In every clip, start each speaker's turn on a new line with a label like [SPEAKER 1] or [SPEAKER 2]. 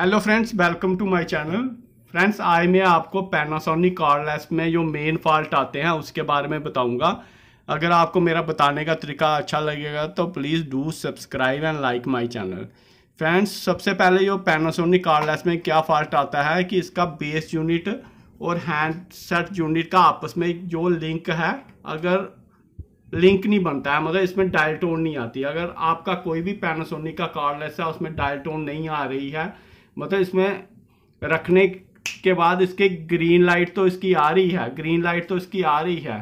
[SPEAKER 1] hello friends welcome to my channel friends आज मैं आपको पैनासोनिक कार्डलेस में जो मेन फॉल्ट आते हैं उसके बारे में बताऊंगा अगर आपको मेरा बताने का तरीका अच्छा लगेगा तो please do subscribe and like my channel friends सबसे पहले जो पैनासोनिक कार्डलेस में क्या फॉल्ट आता है कि इसका बेस यूनिट और हैंडसेट यूनिट का आपस में जो लिंक है अगर लिंक नहीं बनता है मतलब इसमें डायल टोन नहीं आती अगर आपका कोई भी पैनासोनिक का कार्डलेस है उसमें डायल टोन नहीं आ रही है मतलब इसमें रखने के बाद इसके ग्रीन लाइट तो इसकी आ रही है ग्रीन लाइट तो इसकी आ रही है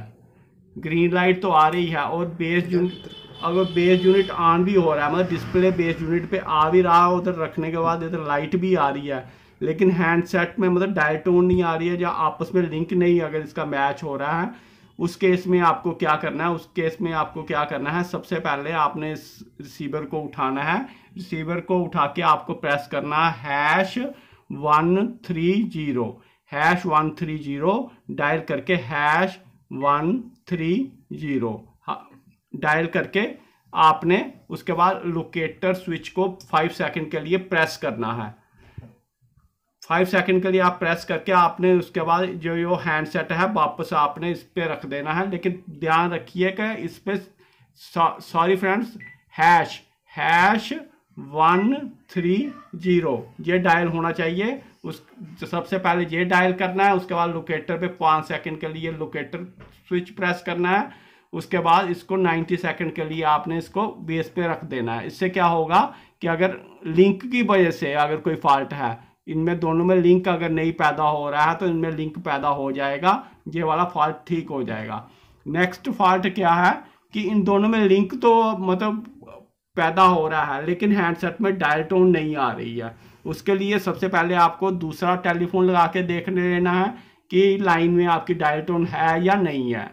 [SPEAKER 1] ग्रीन लाइट तो आ रही है और बेस यूनिट अगर बेस यूनिट ऑन भी हो रहा है मतलब डिस्प्ले बेस यूनिट पे आ भी रहा है उधर रखने के बाद इधर लाइट भी आ रही है लेकिन हैंडसेट में मतलब डायटोन नहीं आ रही है या आपस में लिंक नहीं अगर इसका मैच हो रहा है उस केस में आपको क्या करना है उस केस में आपको क्या करना है सबसे पहले आपने इस रिसीवर को उठाना है रिसीवर को उठा के आपको प्रेस करना hash one three zero hash one three zero dial करके hash one three zero dial करके आपने उसके बाद लोकेटर स्विच को फाइव सेकंड के लिए प्रेस करना है फाइव सेकंड के लिए आप प्रेस करके आपने उसके बाद जो यो हैंडसेट है वापस आपने इस पर रख देना है लेकिन ध्यान रखिए कि इस पर sorry friends hash hash one three zero ये डायल होना चाहिए उस सबसे पहले ये डायल करना है उसके बाद लोकेटर पे पाँच सेकंड के लिए लोकेटर स्विच प्रेस करना है उसके बाद इसको नाइन्टी सेकंड के लिए आपने इसको बेस पे रख देना है इससे क्या होगा कि अगर लिंक की वजह से अगर कोई फॉल्ट है इनमें दोनों में लिंक अगर नहीं पैदा हो रहा है तो इनमें लिंक पैदा हो जाएगा ये वाला फॉल्ट ठीक हो जाएगा नेक्स्ट फॉल्ट क्या है कि इन दोनों में लिंक तो मतलब पैदा हो रहा है लेकिन हैंडसेट में डायल टोन नहीं आ रही है उसके लिए सबसे पहले आपको दूसरा टेलीफोन लगा के देख लेना है कि लाइन में आपकी डायल टोन है या नहीं है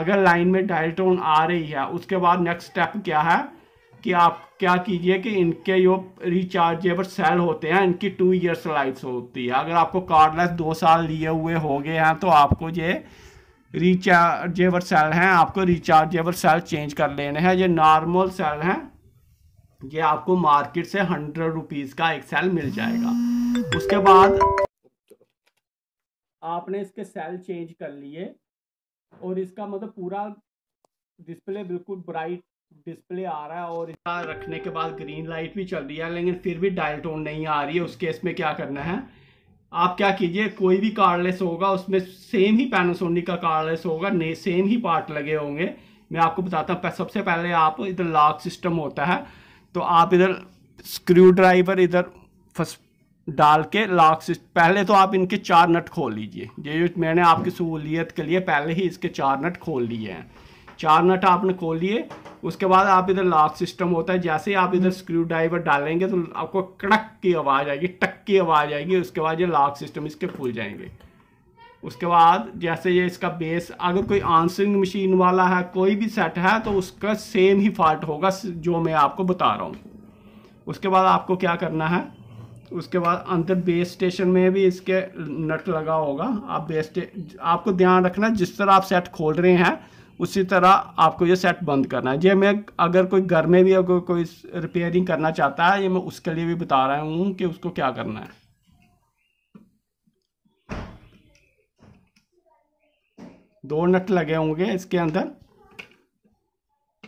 [SPEAKER 1] अगर लाइन में डायल टोन आ रही है उसके बाद नेक्स्ट स्टेप क्या है कि आप क्या कीजिए कि इनके जो रिचार्जेबल सेल होते हैं इनकी टू ईयर्स लाइफ होती है अगर आपको कार्डलेस दो साल लिए हुए हो गए हैं तो आपको ये रिचार्जेबल सेल हैं आपको रिचार्जेबल सेल चेंज कर लेने हैं ये नॉर्मल सेल हैं ये आपको मार्केट से हंड्रेड रुपीज़ का एक सेल मिल जाएगा उसके बाद आपने इसके सेल चेंज कर लिए और इसका मतलब पूरा डिस्प्ले बिल्कुल ब्राइट डिस्प्ले आ रहा है और इसका रखने के बाद ग्रीन लाइट भी चल रही है लेकिन फिर भी डायल टोन नहीं आ रही है उस केस में क्या करना है आप क्या कीजिए कोई भी कार्डलेस होगा उसमें सेम ही पैनासोनिक का कार्डलेस होगा सेम ही पार्ट लगे होंगे मैं आपको बताता हूँ सबसे पहले आप इधर लॉक सिस्टम होता है तो आप इधर स्क्रू ड्राइवर इधर फस डाल के लॉक पहले तो आप इनके चार नट खोल लीजिए ये जो मैंने आपकी सहूलियत के लिए पहले ही इसके चार नट खोल लिए हैं चार नट आपने खोल लिए उसके बाद आप इधर लॉक सिस्टम होता है जैसे ही आप इधर स्क्रू ड्राइवर डालेंगे तो आपको कड़क की आवाज़ आएगी टक की आवाज़ आएगी उसके बाद ये लॉक सिस्टम इसके खुल जाएंगे उसके बाद जैसे ये इसका बेस अगर कोई आंसरिंग मशीन वाला है कोई भी सेट है तो उसका सेम ही फॉल्ट होगा जो मैं आपको बता रहा हूँ उसके बाद आपको क्या करना है उसके बाद अंदर बेस स्टेशन में भी इसके नट लगा होगा आप बेस आपको ध्यान रखना जिस तरह आप सेट खोल रहे हैं उसी तरह आपको ये सेट बंद करना है ये मैं अगर कोई घर में भी अगर कोई रिपेयरिंग करना चाहता है ये मैं उसके लिए भी बता रहा हूँ कि उसको क्या करना है दो नट लगे होंगे इसके अंदर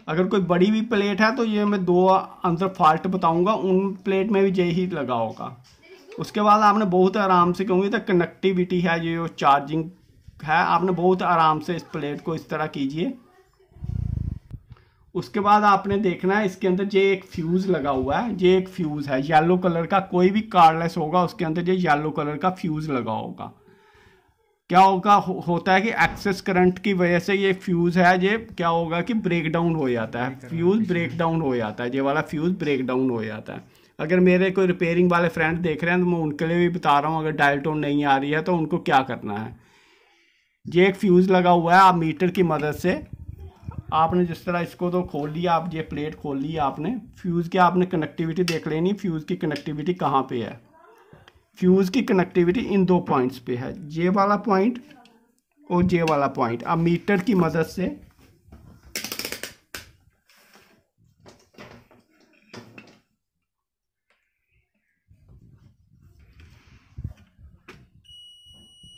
[SPEAKER 1] अगर कोई बड़ी भी प्लेट है तो ये मैं दो अंदर फॉल्ट बताऊंगा उन प्लेट में भी यही ही लगा होगा उसके बाद आपने बहुत आराम से क्योंकि तो कनेक्टिविटी है ये जो चार्जिंग है आपने बहुत आराम से इस प्लेट को इस तरह कीजिए उसके बाद आपने देखना है इसके अंदर ये एक फ्यूज़ लगा हुआ है ये एक फ्यूज़ है येलो कलर का कोई भी कार्डलेस होगा उसके अंदर ये येलो कलर का फ्यूज़ लगा होगा क्या होगा हो, होता है कि एक्सेस करंट की वजह से ये फ्यूज़ है ये क्या होगा कि ब्रेक डाउन हो जाता है फ्यूज़ ब्रेक डाउन हो जाता है ये वाला फ्यूज़ ब्रेक डाउन हो जाता है अगर मेरे कोई रिपेयरिंग वाले फ्रेंड देख रहे हैं तो मैं उनके लिए भी बता रहा हूँ अगर डायल टोन नहीं आ रही है तो उनको क्या करना है ये एक फ्यूज़ लगा हुआ है आप मीटर की मदद से आपने जिस तरह इसको तो खोल लिया आप ये प्लेट खोल ली आपने फ्यूज़ की आपने कनेक्टिविटी देख लेनी फ्यूज़ की कनेक्टिविटी कहाँ पे है फ्यूज़ की कनेक्टिविटी इन दो पॉइंट्स पे है जे वाला पॉइंट और जे वाला पॉइंट अब मीटर की मदद से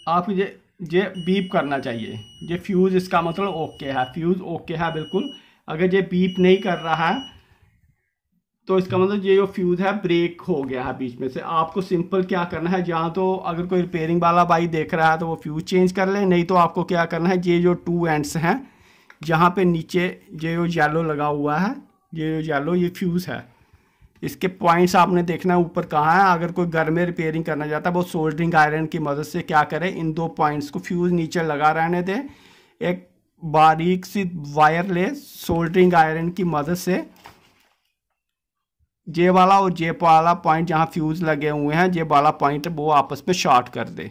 [SPEAKER 1] आप ये ये बीप करना चाहिए ये फ्यूज़ इसका मतलब ओके है फ्यूज़ ओके है बिल्कुल अगर ये बीप नहीं कर रहा है तो इसका मतलब ये जो फ्यूज़ है ब्रेक हो गया है बीच में से आपको सिंपल क्या करना है जहाँ तो अगर कोई रिपेयरिंग वाला भाई देख रहा है तो वो फ्यूज़ चेंज कर ले नहीं तो आपको क्या करना है ये जो टू एंड्स हैं जहाँ पे नीचे ये जो येलो लगा हुआ है ये जो येलो ये फ्यूज़ है इसके पॉइंट्स आपने देखना है ऊपर कहाँ है अगर कोई घर में रिपेयरिंग करना चाहता है वो सोल्डरिंग आयरन की मदद से क्या करें इन दो पॉइंट्स को फ्यूज़ नीचे लगा रहने दें एक बारीक सी वायर ले सोल्डरिंग आयरन की मदद से जे वाला और जे वाला पॉइंट जहाँ फ्यूज़ लगे हुए हैं जे वाला पॉइंट वो आपस में शॉर्ट कर दे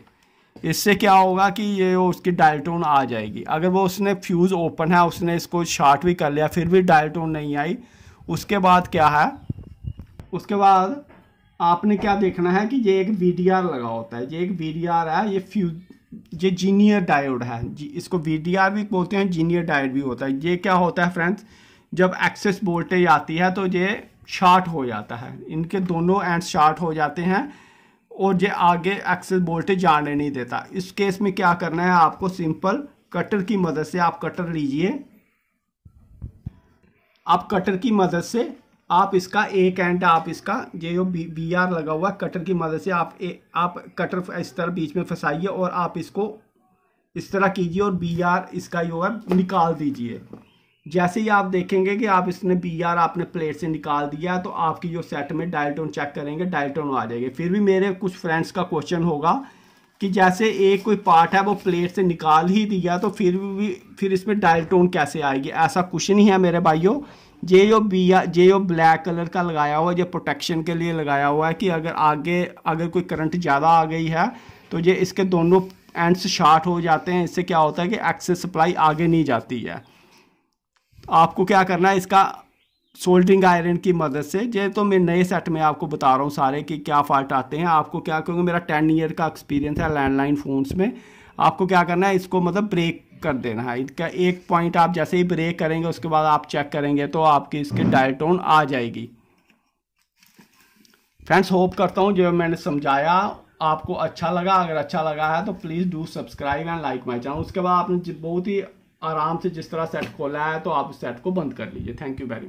[SPEAKER 1] इससे क्या होगा कि ये उसकी डायल टोन आ जाएगी अगर वो उसने फ्यूज़ ओपन है उसने इसको शॉर्ट भी कर लिया फिर भी डायल टोन नहीं आई उसके बाद क्या है उसके बाद आपने क्या देखना है कि ये एक वी लगा होता है ये एक वी है ये फ्यूज ये जीनियर डायोड है जी इसको वी भी बोलते हैं जीनियर डायोड भी होता है ये क्या होता है फ्रेंड्स जब एक्सेस वोल्टेज आती है तो ये शार्ट हो जाता है इनके दोनों एंड शार्ट हो जाते हैं और ये आगे एक्सेस वोल्टेज जाने नहीं देता इस केस में क्या करना है आपको सिंपल कटर की मदद से आप कटर लीजिए आप कटर की मदद से आप इसका एक एंड आप इसका ये जो बी, बी आर लगा हुआ है कटर की मदद से आप ए, आप कटर इस तरह बीच में फंसाइए और आप इसको इस तरह कीजिए और बी आर इसका जो है निकाल दीजिए जैसे ही आप देखेंगे कि आप इसने बी आर आपने प्लेट से निकाल दिया तो आपकी जो सेट में डायलटोन चेक करेंगे डायलटोन आ जाएगी फिर भी मेरे कुछ फ्रेंड्स का क्वेश्चन होगा कि जैसे एक कोई पार्ट है वो प्लेट से निकाल ही दिया तो फिर भी फिर इसमें डायलटोन कैसे आएगी ऐसा कुछ नहीं है मेरे भाइयों जे जो बी आर जे जो ब्लैक कलर का लगाया हुआ है जो प्रोटेक्शन के लिए लगाया हुआ है कि अगर आगे अगर कोई करंट ज़्यादा आ गई है तो ये इसके दोनों एंड्स शार्ट हो जाते हैं इससे क्या होता है कि एक्सेस सप्लाई आगे नहीं जाती है आपको क्या करना है इसका सोल्डरिंग आयरन की मदद से जे तो मैं नए सेट में आपको बता रहा हूँ सारे कि क्या फॉल्ट आते हैं आपको क्या क्योंकि मेरा टेन ईयर का एक्सपीरियंस है लैंडलाइन फ़ोन्स में आपको क्या करना है इसको मतलब ब्रेक कर देना है इसका एक पॉइंट आप जैसे ही ब्रेक करेंगे उसके बाद आप चेक करेंगे तो आपकी इसके डायल आ जाएगी फ्रेंड्स होप करता हूँ जो मैंने समझाया आपको अच्छा लगा अगर अच्छा लगा है तो please do subscribe and like my channel उसके बाद आपने बहुत ही आराम से जिस तरह सेट खोला है तो आप सेट को बंद कर लीजिए थैंक यू वेरी मच